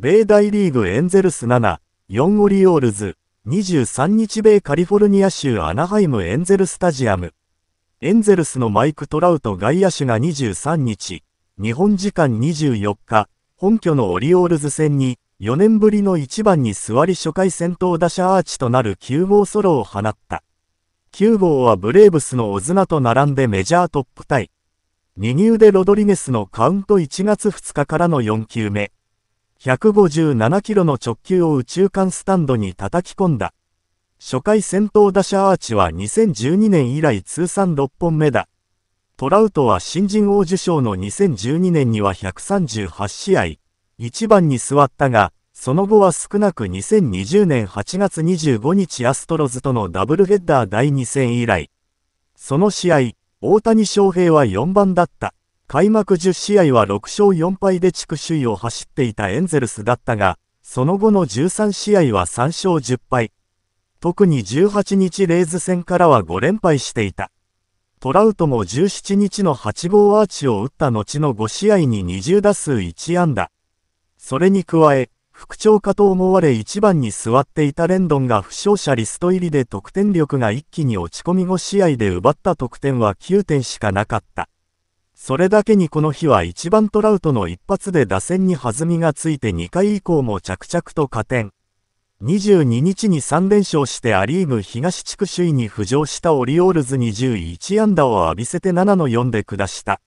米大リーグエンゼルス7、4オリオールズ、23日米カリフォルニア州アナハイムエンゼルスタジアム。エンゼルスのマイク・トラウト外野手が23日、日本時間24日、本拠のオリオールズ戦に、4年ぶりの1番に座り初回先頭打者アーチとなる9号ソロを放った。9号はブレーブスのオズナと並んでメジャートップタイ。右腕ロドリゲスのカウント1月2日からの4球目。157キロの直球を宇宙間スタンドに叩き込んだ。初回先頭打者アーチは2012年以来通算6本目だ。トラウトは新人王受賞の2012年には138試合、1番に座ったが、その後は少なく2020年8月25日アストロズとのダブルヘッダー第2戦以来。その試合、大谷翔平は4番だった。開幕10試合は6勝4敗で地区首位を走っていたエンゼルスだったが、その後の13試合は3勝10敗。特に18日レイズ戦からは5連敗していた。トラウトも17日の8号アーチを打った後の5試合に20打数1安打。それに加え、副長かと思われ1番に座っていたレンドンが負傷者リスト入りで得点力が一気に落ち込み5試合で奪った得点は9点しかなかった。それだけにこの日は1番トラウトの一発で打線に弾みがついて2回以降も着々と加点。22日に3連勝してア・リーグ東地区首位に浮上したオリオールズに10 1安打を浴びせて7の4で下した。